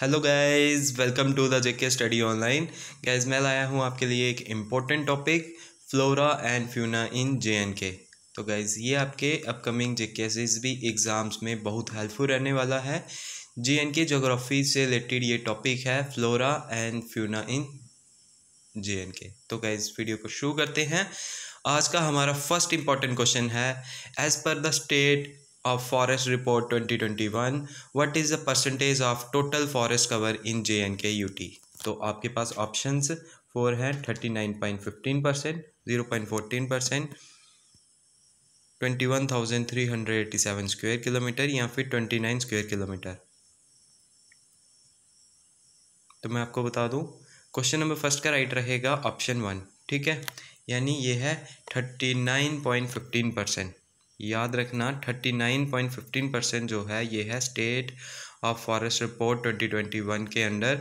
hello guys welcome to the J K study online guys मैं लाया हूँ आपके लिए एक important topic flora and fauna in J and K तो गाइस ये आपके अपकमिंग जेके भी एग्ज़ाम्स में बहुत हेल्पफुल रहने वाला है जे एंड के जोग्राफी से रिलेटेड ये टॉपिक है flora and fauna in J and K तो गाइज वीडियो को शुरू करते हैं आज का हमारा फर्स्ट इम्पॉर्टेंट क्वेश्चन है as per the state of Forest Report 2021 what is the percentage of total forest cover in J and K U T तो आपके पास ऑप्शंस फोर हैं thirty nine point fifteen percent zero point fourteen percent twenty one thousand three hundred eighty seven square kilometre या फिर twenty nine square kilometre तो मैं आपको बता दूं क्वेश्चन नंबर फर्स्ट का राइट रहेगा ऑप्शन वन ठीक है यानी ये है thirty nine point fifteen percent याद रखना thirty nine point fifteen percent जो है ये है state of forest report twenty twenty one के under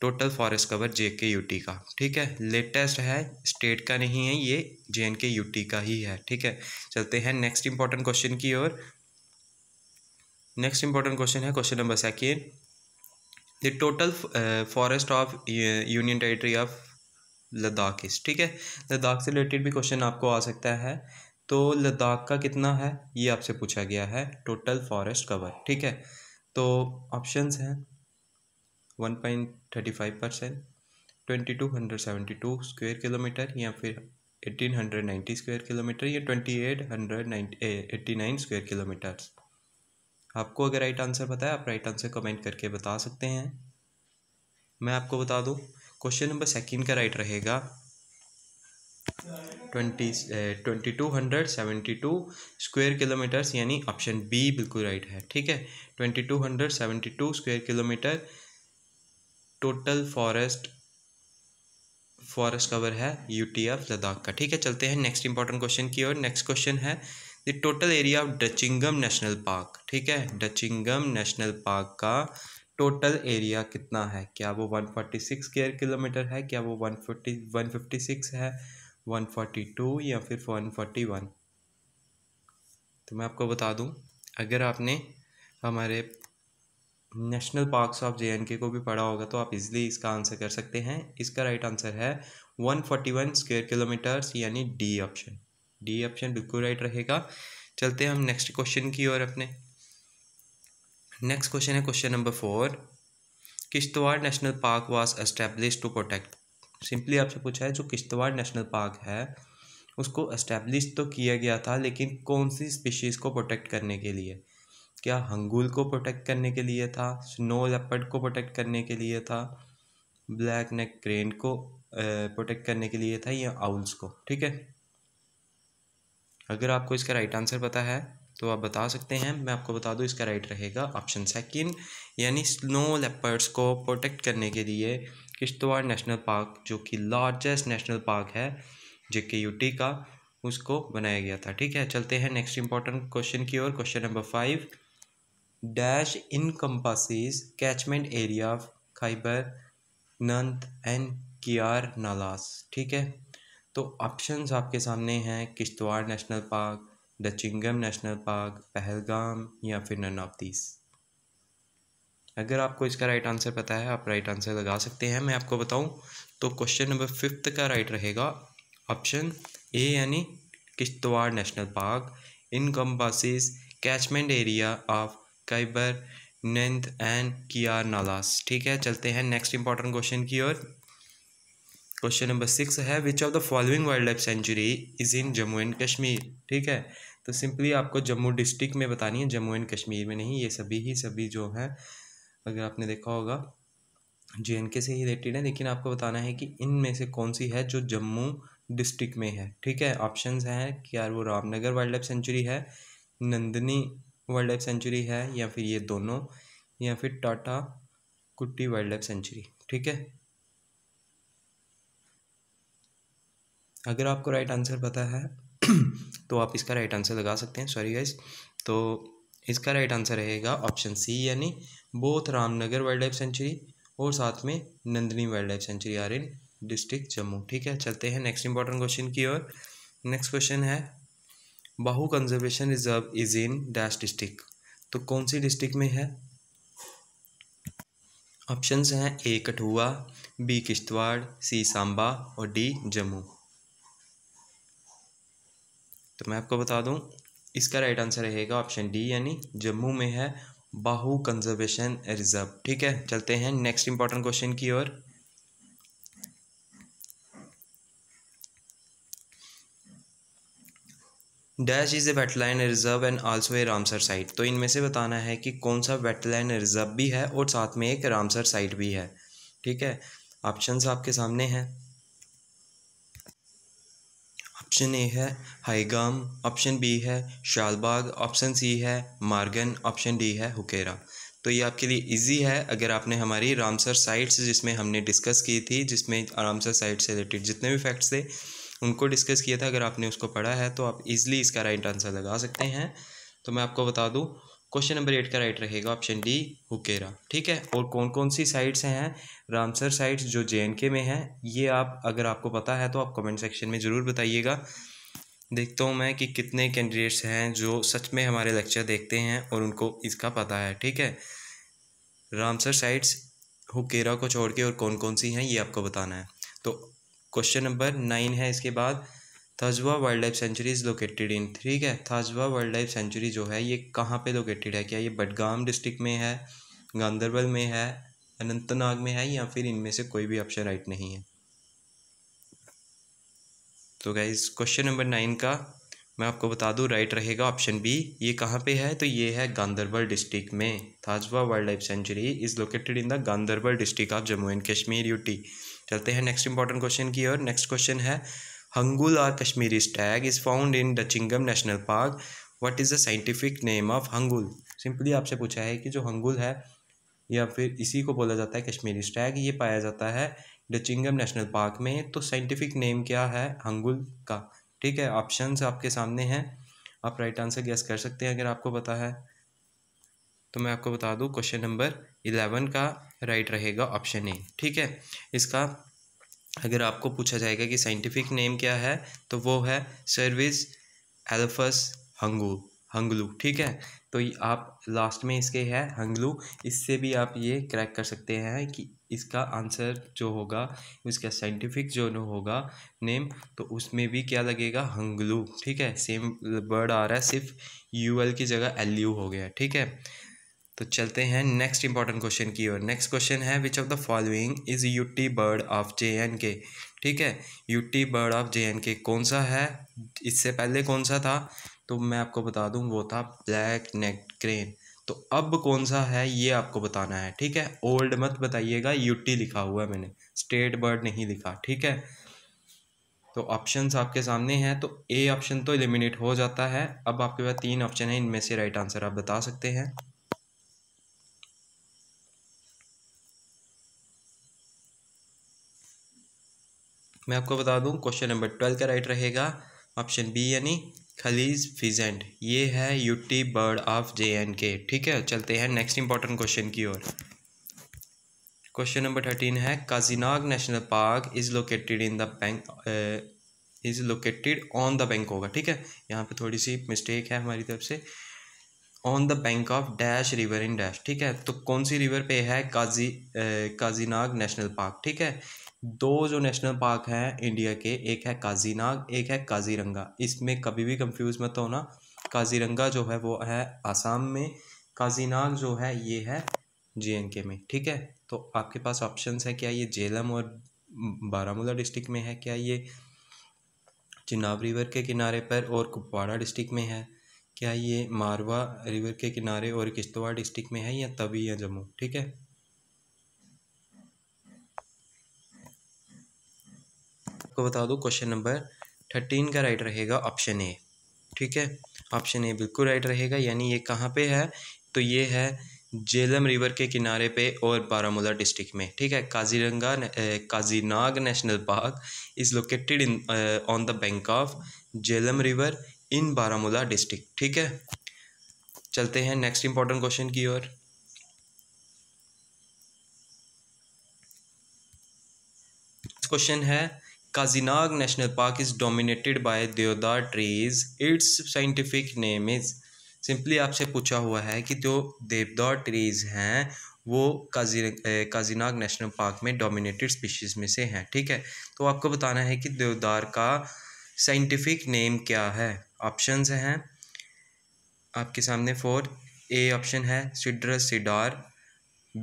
total forest cover J K U T का ठीक है लेटेस्ट है स्टेट का नहीं है ये J and K U T का ही है ठीक है चलते हैं नेक्स्ट इंपॉर्टेंट क्वेश्चन की ओर नेक्स्ट इंपॉर्टेंट क्वेश्चन है question number second the total forest of union territory of Ladakh इस ठीक है लद्दाख से रिलेटेड भी क्वेश्चन आपको आ सकता है तो लद्दाख का कितना है ये आपसे पूछा गया है टोटल फॉरेस्ट कवर ठीक है तो ऑप्शंस हैं one point thirty five percent twenty two hundred seventy two square kilometre या फिर eighteen hundred ninety square kilometre या twenty eight hundred nine eighty nine square kilometres आपको अगर राइट आंसर पता है आप राइट आंसर कमेंट करके बता सकते हैं मैं आपको बता दूं क्वेश्चन नंबर सेकंड का राइट रहेगा twenty twenty two hundred seventy two kilometres यानी ऑप्शन बी बिल्कुल राइट है ठीक है twenty two hundred seventy two kilometre total forest forest cover है ऑफ लद्दाख का ठीक है चलते हैं नेक्स्ट इंपॉर्टेंट क्वेश्चन की ओर नेक्स्ट क्वेश्चन है the total area of Dachigam national park ठीक है डचिंगम नेशनल पार्क का टोटल एरिया कितना है क्या वो वन फोर्टी सिक्स किलोमीटर है क्या वो one forty one fifty six है 142 या फिर 141 तो मैं आपको बता दूं अगर आपने हमारे नेशनल पार्क्स ऑफ जे को भी पढ़ा होगा तो आप इजली इसका आंसर कर सकते हैं इसका राइट आंसर है 141 स्क्वेयर किलोमीटर्स यानी डी ऑप्शन डी ऑप्शन बिल्कुल राइट रहेगा चलते हैं हम नेक्स्ट क्वेश्चन की ओर अपने नेक्स्ट क्वेश्चन है question number four Kishtwar national park was establish to protect simply आपसे पूछा है जो किश्तवाड़ नेशनल पार्क है उसको इस्टेब्लिश तो किया गया था लेकिन कौन सी स्पीशीज़ को प्रोटेक्ट करने के लिए क्या हंगूल को प्रोटेक्ट करने के लिए था स्नो लेपर्ड को प्रोटेक्ट करने के लिए था ब्लैक नेक क्रेन को प्रोटेक्ट करने के लिए था या आउल्स को ठीक है अगर आपको इसका राइट आंसर पता है तो आप बता सकते हैं मैं आपको बता दूं इसका राइट रहेगा ऑप्शन सेकंड यानी स्नो लेपर्ड्स को प्रोटेक्ट करने के लिए किश्तवाड़ नेशनल पार्क जो कि लार्जेस्ट नेशनल पार्क है जे के यू टी का उसको बनाया गया था ठीक है चलते हैं नेक्स्ट इंपॉर्टेंट क्वेश्चन की ओर question number five dash in encompasses catchment area of Kibar Nanth and Kiyar नालास ठीक है तो ऑप्शंस आपके सामने हैं Kishtwar national park Dachigam national park Pahalgam या फिर नन ऑफ दीज अगर आपको इसका राइट आंसर पता है आप राइट आंसर लगा सकते हैं मैं आपको बताऊं तो क्वेश्चन नंबर फिफ्थ का राइट रहेगा ऑप्शन ए यानी Kishtwar national park encompasses catchment area of Kibar Nanth and Kiyar नालास ठीक है चलते हैं नेक्स्ट इंपॉर्टेंट क्वेश्चन की ओर क्वेश्चन नंबर सिक्स है which of the following wildlife sanctuary is in Jammu and Kashmir ठीक है तो सिंपली आपको जम्मू डिस्ट्रिक्ट में बतानी है जम्मू एंड कश्मीर में नहीं ये सभी ही सभी जो हैं अगर आपने देखा होगा जे के से ही रिलेटेड है लेकिन आपको बताना है कि इनमें से कौन सी है जो जम्मू डिस्ट्रिक्ट में है ठीक है ऑप्शन हैं कि यार वो रामनगर वाइल्ड लाइफ सेंचुरी है नंदनी वाइल्ड लाइफ सेंचुरी है या फिर ये दोनों या फिर टाटा कुट्टी वाइल्ड लाइफ सेंचुरी ठीक है अगर आपको राइट आंसर पता है तो आप इसका राइट आंसर लगा सकते हैं सॉरी गाइज तो इसका राइट आंसर रहेगा ऑप्शन सी यानी both Ramnagar wildlife sanctuary और साथ में Nandni wildlife sanctuary are in district Jammu ठीक है चलते हैं नेक्स्ट इंपॉर्टेंट क्वेश्चन की ओर नेक्स्ट क्वेश्चन है Bahu conservation reserve is in dash district तो कौन सी डिस्ट्रिक्ट में है ऑप्शंस हैं A Kathua B Kishtwar C Samba और डी जम्मू तो मैं आपको बता दूं इसका राइट आंसर रहेगा ऑप्शन डी यानी जम्मू में है बाहू कंजर्वेशन रिजर्व ठीक है चलते हैं नेक्स्ट इंपॉर्टेंट क्वेश्चन की ओर dash is a wetland reserve and also a Ramsar site तो इनमें से बताना है कि कौन सा वेटलैंड रिजर्व भी है और साथ में एक रामसर साइट भी है ठीक है ऑप्शंस आपके सामने हैं ऑप्शन ए है हाईगाम ऑप्शन बी है शालबाग ऑप्शन सी है मार्गन ऑप्शन डी है हुकेरा तो ये आपके लिए इजी है अगर आपने हमारी रामसर साइट्स जिसमें हमने डिस्कस की थी जिसमें रामसर साइट से रिलेटेड जितने भी फैक्ट्स थे उनको डिस्कस किया था अगर आपने उसको पढ़ा है तो आप इजीली इसका राइट आंसर लगा सकते हैं तो मैं आपको बता दूँ क्वेश्चन नंबर एट का राइट रहेगा ऑप्शन डी हुकेरा ठीक है और कौन कौन सी साइट्स हैं रामसर साइट्स जो जे में हैं ये आप अगर आपको पता है तो आप कमेंट सेक्शन में ज़रूर बताइएगा देखता हूँ मैं कि कितने कैंडिडेट्स हैं जो सच में हमारे लेक्चर देखते हैं और उनको इसका पता है ठीक है रामसर साइट्स हुकेरा को छोड़ के और कौन कौन सी हैं ये आपको बताना है तो क्वेश्चन नंबर नाइन है इसके बाद Thajwas wildlife sanctuary is located in ठीक है थाजवा वाइल्ड लाइफ सेंचुरी जो है ये कहाँ पे लोकेटेड है क्या ये बडगाम डिस्ट्रिक्ट में है गांधरबल में है अनंतनाग में है या फिर इनमें से कोई भी ऑप्शन राइट नहीं है तो गाइज क्वेश्चन नंबर नाइन का मैं आपको बता दूं राइट रहेगा ऑप्शन बी ये कहाँ पे है तो ये है गांधरबल डिस्ट्रिक्ट में Thajwas wildlife sanctuary is located in the Ganderbal district of Jammu and Kashmir UT चलते हैं नेक्स्ट इंपॉर्टेंट क्वेश्चन की और नेक्स्ट क्वेश्चन है hangul or Kashmiri stag is found in Dachingam national park what is the scientific name of hangul simply आपसे पूछा है कि जो हंगुल है या फिर इसी को बोला जाता है कश्मीरी स्टैग ये पाया जाता है डचिंगम नेशनल पार्क में तो साइंटिफिक नेम क्या है हंगुल का ठीक है ऑप्शंस आपके सामने हैं आप राइट आंसर गैस कर सकते हैं अगर आपको पता है तो मैं आपको बता दूं क्वेश्चन नंबर इलेवन का राइट रहेगा ऑप्शन ए ठीक है इसका अगर आपको पूछा जाएगा कि साइंटिफिक नेम क्या है तो वो है सर्विस एल्फस हंगू हंगलू ठीक है तो आप लास्ट में इसके है हंगलू इससे भी आप ये क्रैक कर सकते हैं कि इसका आंसर जो होगा इसका साइंटिफिक जो होगा नेम तो उसमें भी क्या लगेगा हंगलू ठीक है सेम वर्ड आ रहा है सिर्फ यू एल की जगह एल यू हो गया ठीक है तो चलते हैं नेक्स्ट इंपॉर्टेंट क्वेश्चन की ओर नेक्स्ट क्वेश्चन है which of the following is UT bird of J and K ठीक है UT bird of J and K कौन सा है इससे पहले कौन सा था तो मैं आपको बता दूं वो था ब्लैक नेक क्रेन तो अब कौन सा है ये आपको बताना है ठीक है ओल्ड मत बताइएगा यूटी लिखा हुआ है मैंने स्टेट बर्ड नहीं लिखा ठीक है तो ऑप्शंस आपके सामने हैं तो ए ऑप्शन तो एलिमिनेट हो जाता है अब आपके पास तीन ऑप्शन है इनमें से राइट आंसर आप बता सकते हैं मैं आपको बता दूं क्वेश्चन नंबर ट्वेल्व का राइट रहेगा ऑप्शन बी यानी खलीज फिजेंट ये है UT bird of J and K ठीक है चलते हैं नेक्स्ट इंपॉर्टेंट क्वेश्चन की ओर क्वेश्चन नंबर थर्टीन है Kazinag national park is located in the bank is located on the bank होगा ठीक है यहाँ पे थोड़ी सी मिस्टेक है हमारी तरफ से on the bank of dash river in dash ठीक है तो कौन सी रिवर पे है काजी काजीनाग नेशनल पार्क ठीक है दो जो नेशनल पार्क हैं इंडिया के एक है काजीनाग एक है काजीरंगा इसमें कभी भी कंफ्यूज मत होना काजीरंगा जो है वो है आसाम में काजीनाग जो है ये है जे में ठीक है तो आपके पास ऑप्शंस है क्या ये झेलम और बारामूला डिस्ट्रिक्ट में है क्या ये चिनाब रिवर के किनारे पर और कुपवाड़ा डिस्ट्रिक्ट में है क्या ये मारवा रिवर के किनारे और किश्तवाड़ डिस्ट्रिक्ट में है या तभी या जम्मू ठीक है आपको बता दूँ क्वेश्चन नंबर थर्टीन का राइट रहेगा ऑप्शन ए ठीक है ऑप्शन ए बिल्कुल राइट रहेगा यानी ये कहाँ पे है तो ये है जेलम रिवर के किनारे पे और बारामूला डिस्ट्रिक्ट में ठीक है Kaziranga Kazinag national park is located in on the bank of Jhelum river in Baramulla district ठीक है चलते हैं नेक्स्ट इंपॉर्टेंट क्वेश्चन की ओर क्वेश्चन है Kazinag national park is dominated by deodar trees its scientific name is simply आपसे पूछा हुआ है कि जो देवदार ट्रीज़ हैं वो काजी काजीनाग नेशनल पार्क में डोमिनेटेड स्पीशीज़ में से हैं ठीक है तो आपको बताना है कि देवदार का साइंटिफिक नेम क्या है ऑप्शंस हैं आपके सामने फोर ए ऑप्शन है सिड्रस सिडार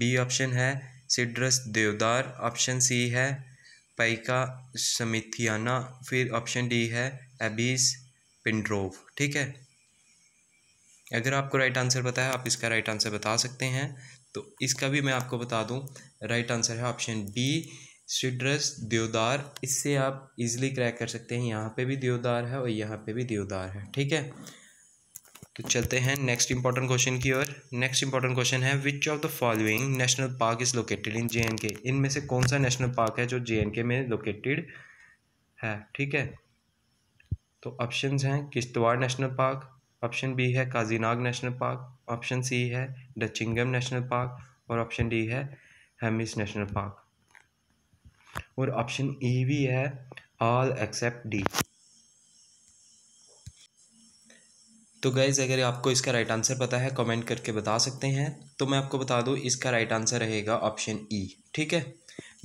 बी ऑप्शन है सिड्रस देवदार ऑप्शन सी है पाइका समिथियाना फिर ऑप्शन डी है एबीस पिंड्रोव ठीक है अगर आपको राइट आंसर पता है आप इसका राइट आंसर बता सकते हैं तो इसका भी मैं आपको बता दूं राइट आंसर है ऑप्शन बी सिड्रस देवदार इससे आप इजीली क्रैक कर सकते हैं यहाँ पे भी देवदार है और यहाँ पे भी देवदार है ठीक है तो चलते हैं नेक्स्ट इंपॉर्टेंट क्वेश्चन की ओर नेक्स्ट इंपॉर्टेंट क्वेश्चन है which of the following national park is located in J and K इनमें से कौन सा नेशनल पार्क है जो जे एंड के में लोकेटेड है ठीक है तो ऑप्शन हैं Kishtwar national park option B है Kazinag national park option C है डचिंगम नेशनल पार्क और ऑप्शन डी है हेमिस नेशनल पार्क और ऑप्शन ई e भी है ऑल एक्सेप्ट डी तो गाइज अगर आपको इसका राइट आंसर पता है कमेंट करके बता सकते हैं तो मैं आपको बता दूँ इसका राइट आंसर रहेगा ऑप्शन ई e, ठीक है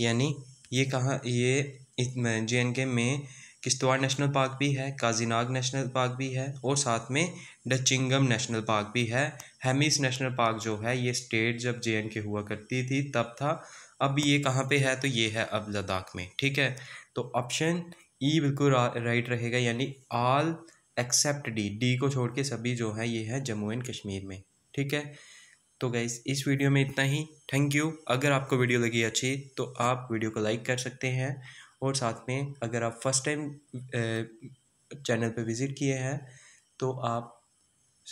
यानी ये कहाँ ये जे एंड के में किश्तवाड़ नेशनल पार्क भी है काजीनाग नेशनल पार्क भी है और साथ में डचिंगम नेशनल पार्क भी है हेमिस नेशनल पार्क जो है ये स्टेट जब जे एंड के हुआ करती थी तब था अब ये कहाँ पे है तो ये है अब लद्दाख में ठीक है तो ऑप्शन ई e बिल्कुल राइट रहेगा यानी आल एक्सेप्ट डी डी को छोड़ के सभी जो है ये है जम्मू एंड कश्मीर में ठीक है तो गाइज़ इस वीडियो में इतना ही थैंक यू अगर आपको वीडियो लगी अच्छी तो आप वीडियो को लाइक कर सकते हैं और साथ में अगर आप फर्स्ट टाइम चैनल पर विज़िट किए हैं तो आप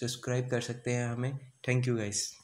सब्सक्राइब कर सकते हैं हमें थैंक यू गाइज़